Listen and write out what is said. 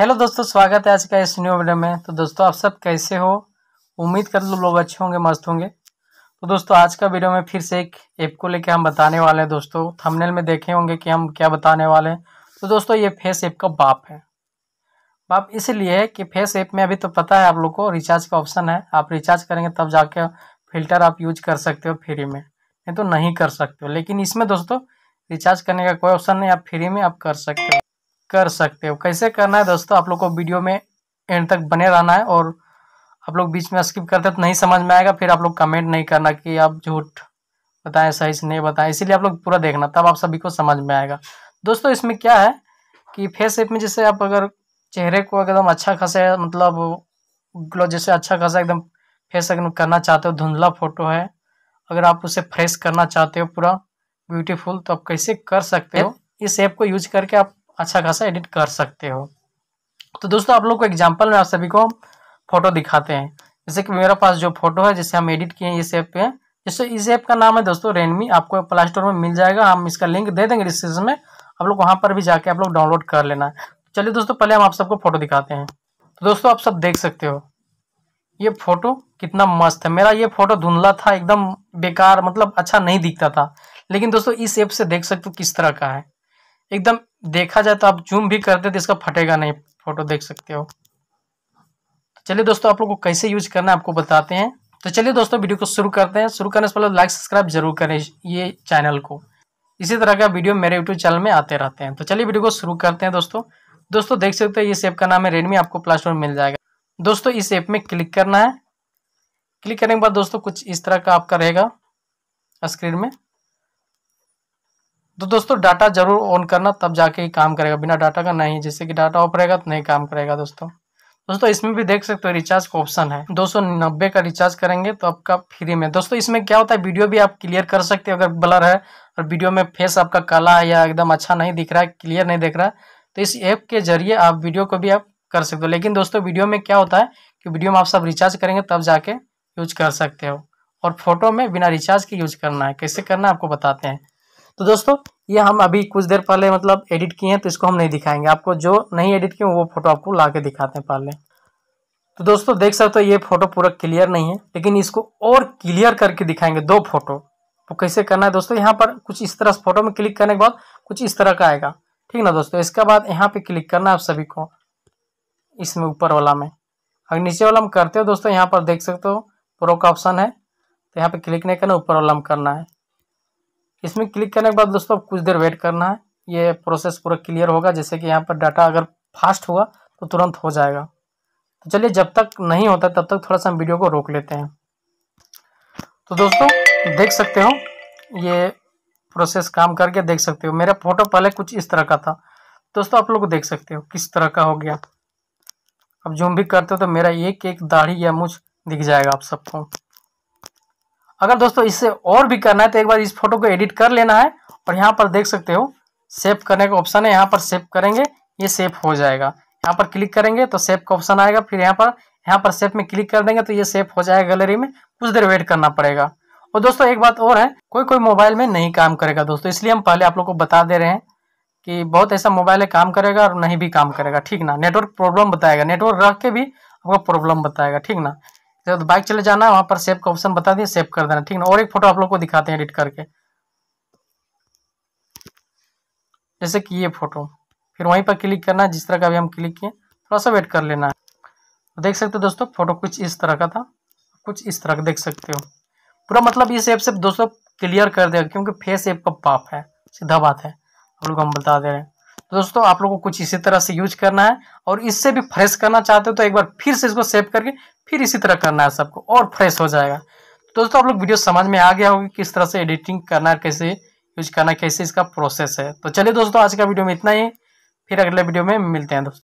hello दोस्तों स्वागत है आज का इस न्यू वीडियो में तो दोस्तों आप सब कैसे हो उम्मीद कर लो लोग अच्छे होंगे मस्त होंगे तो दोस्तों आज का वीडियो में फिर से एक ऐप को लेकर हम बताने वाले हैं दोस्तों थंबनेल में देखे होंगे कि हम क्या बताने वाले हैं तो दोस्तों ये फेस ऐप का बाप है बाप इसलिए है कि फेस ऐप में अभी तो पता है आप लोग को रिचार्ज का ऑप्शन है आप रिचार्ज करेंगे तब जाके फिल्टर आप यूज कर सकते हो फ्री में नहीं तो नहीं कर सकते हो लेकिन इसमें दोस्तों रिचार्ज करने का कोई ऑप्शन नहीं आप फ्री में आप कर सकते हो कर सकते हो कैसे करना है दोस्तों आप लोग को वीडियो में एंड तक बने रहना है और आप लोग बीच में स्किप करते तो नहीं समझ में आएगा फिर आप लोग कमेंट नहीं करना कि आप झूठ बताएं सही से नहीं बताएं इसीलिए आप लोग पूरा देखना तब आप सभी को समझ में आएगा दोस्तों इसमें क्या है कि फेस ऐप में जैसे आप अगर चेहरे को एकदम अच्छा खासा मतलब ग्लो जैसे अच्छा खासा एकदम फेस एकदम करना चाहते हो धुंधला फोटो है अगर आप उसे फ्रेश करना चाहते हो पूरा ब्यूटीफुल तो आप कैसे कर सकते हो इस ऐप को यूज करके आप अच्छा खासा एडिट कर सकते हो तो दोस्तों आप लोग को एग्जाम्पल में आप सभी को फोटो दिखाते हैं जैसे कि मेरे पास जो फोटो है जिसे हम एडिट किए हैं इस ऐप पे जैसे इस ऐप का नाम है दोस्तों रेडमी आपको प्ले स्टोर में मिल जाएगा हम इसका लिंक दे देंगे डिस्क्रिप्शन में आप लोग वहाँ पर भी जाके आप लोग डाउनलोड कर लेना चलिए दोस्तों पहले हम आप सबको फोटो दिखाते हैं तो दोस्तों आप सब देख सकते हो ये फोटो कितना मस्त है मेरा ये फोटो धुंधला था एकदम बेकार मतलब अच्छा नहीं दिखता था लेकिन दोस्तों इस ऐप से देख सकते हो किस तरह का है एकदम देखा जाए तो आप जूम भी करते तो इसका फटेगा नहीं फोटो देख सकते हो तो चलिए दोस्तों आप लोग को कैसे यूज करना है आपको बताते हैं तो चलिए दोस्तों वीडियो को शुरू करते हैं शुरू करने से पहले लाइक सब्सक्राइब जरूर करें ये चैनल को इसी तरह का वीडियो मेरे यूट्यूब चैनल में आते रहते हैं तो चलिए वीडियो को शुरू करते हैं दोस्तों दोस्तों देख सकते हो इस ऐप का नाम है रेडमी आपको प्ले स्टोर मिल जाएगा दोस्तों इस ऐप में क्लिक करना है क्लिक करने के बाद दोस्तों कुछ इस तरह का आपका रहेगा स्क्रीन में तो दोस्तों डाटा जरूर ऑन करना तब जाके ही काम करेगा बिना डाटा का नहीं जैसे कि डाटा ऑफ रहेगा तो नहीं काम करेगा दोस्तों दोस्तों इसमें भी देख सकते हो रिचार्ज का ऑप्शन है नब्बे का रिचार्ज करेंगे तो आपका फ्री में दोस्तों इसमें क्या होता है वीडियो भी आप क्लियर कर सकते हो अगर ब्लर है और वीडियो में फेस आपका काला है या एकदम अच्छा नहीं दिख रहा है क्लियर नहीं दिख रहा है तो इस ऐप के जरिए आप वीडियो को भी आप कर सकते हो लेकिन दोस्तों वीडियो में क्या होता है कि वीडियो में आप सब रिचार्ज करेंगे तब जाके यूज कर सकते हो और फोटो में बिना रिचार्ज के यूज करना है कैसे करना है आपको बताते हैं तो दोस्तों ये हम अभी कुछ देर पहले मतलब एडिट किए हैं तो इसको हम नहीं दिखाएंगे आपको जो नहीं एडिट किए वो फोटो आपको ला के दिखाते हैं पहले तो दोस्तों देख सकते हो ये फोटो पूरा क्लियर नहीं है लेकिन इसको और क्लियर करके दिखाएंगे दो फोटो तो कैसे करना है दोस्तों यहाँ पर कुछ इस तरह फोटो में क्लिक करने के बाद कुछ इस तरह का आएगा ठीक ना दोस्तों इसके बाद यहाँ पे क्लिक करना है आप सभी को इसमें ऊपर वाला में अगर नीचे वाला में करते हो दोस्तों यहाँ पर देख सकते हो प्रो का ऑप्शन है तो यहाँ पे क्लिक नहीं करना ऊपर वाला में करना है इसमें क्लिक करने के बाद दोस्तों अब कुछ देर वेट करना है ये प्रोसेस पूरा क्लियर होगा जैसे कि यहाँ पर डाटा अगर फास्ट हुआ तो तुरंत हो जाएगा तो चलिए जब तक नहीं होता तब तक थोड़ा सा हम वीडियो को रोक लेते हैं तो दोस्तों देख सकते हो ये प्रोसेस काम करके देख सकते हो मेरा फोटो पहले कुछ इस तरह का था दोस्तों आप लोग देख सकते हो किस तरह का हो गया अब जूम भी करते हो तो मेरा एक एक दाढ़ी या मुझ दिख जाएगा आप सबको अगर दोस्तों इससे और भी करना है तो एक बार इस फोटो को एडिट कर लेना है और यहाँ पर देख सकते हो सेव करने का ऑप्शन है यहाँ पर सेव करेंगे ये सेव हो जाएगा यहाँ पर क्लिक करेंगे तो सेव का ऑप्शन आएगा फिर यहाँ पर यहाँ पर सेव में क्लिक कर देंगे तो ये सेव हो जाएगा गैलरी में कुछ देर वेट करना पड़ेगा और दोस्तों एक बात और है कोई कोई मोबाइल में नहीं काम करेगा दोस्तों इसलिए हम पहले आप लोग को बता दे रहे हैं कि बहुत ऐसा मोबाइल है काम करेगा और नहीं भी काम करेगा ठीक ना नेटवर्क प्रॉब्लम बताएगा नेटवर्क रख के भी आपको प्रॉब्लम बताएगा ठीक ना जब बाइक तो चले जाना है वहाँ पर सेव का ऑप्शन बता दिए सेव कर देना ठीक ना और एक फोटो आप लोग को दिखाते हैं एडिट करके जैसे कि ये फोटो फिर वहीं पर क्लिक करना है जिस तरह का भी हम क्लिक किए थोड़ा सा वेट कर लेना है तो देख सकते हो दोस्तों फोटो कुछ इस तरह का था कुछ इस तरह का देख सकते हो पूरा मतलब इस ऐप से दोस्तों क्लियर कर देगा क्योंकि फेस ऐप का पाप है सीधा बात है हम लोग हम बता दे रहे हैं तो दोस्तों आप लोगों को कुछ इसी तरह से यूज करना है और इससे भी फ्रेश करना चाहते हो तो एक बार फिर से इसको सेव करके फिर इसी तरह करना है सबको और फ्रेश हो जाएगा तो दोस्तों आप लोग वीडियो समझ में आ गया होगी किस तरह से एडिटिंग करना है कैसे यूज करना कैसे इसका प्रोसेस है तो चलिए दोस्तों आज का वीडियो में इतना ही फिर अगले वीडियो में मिलते हैं दोस्तों